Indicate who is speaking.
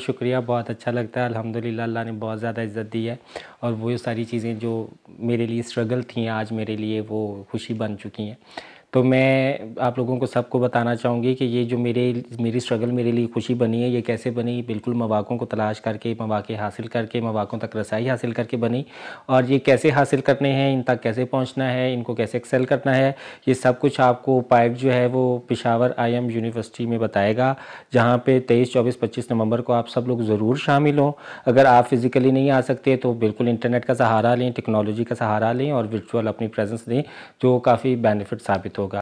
Speaker 1: शुक्रिया बहुत अच्छा लगता है अल्हम्दुलिल्लाह अल्लाह ने बहुत ज़्यादा इज़्ज़त दी है और वो सारी चीज़ें जो मेरे लिए स्ट्रगल थी आज मेरे लिए वो खुशी बन चुकी हैं तो मैं आप लोगों को सबको बताना चाहूँगी कि ये जो मेरे मेरी स्ट्रगल मेरे लिए खुशी बनी है ये कैसे बनी बिल्कुल मवाक़ों को तलाश करके मवाक़े हासिल करके मवाकों तक रसाई हासिल करके बनी और ये कैसे हासिल करने हैं इन तक कैसे पहुँचना है इनको कैसे एक्सेल करना है ये सब कुछ आपको पाइप जो है वो पिशावर आई एम यूनिवर्सिटी में बताएगा जहाँ पर तेईस चौबीस पच्चीस नवंबर को आप सब लोग ज़रूर शामिल हों अगर आप फ़िज़िकली नहीं आ सकते तो बिल्कुल इंटरनेट का सहारा लें टेक्नोलॉजी का सहारा लें और वर्चुअल अपनी प्रेजेंस दें जो काफ़ी बेनिफिट साबित हो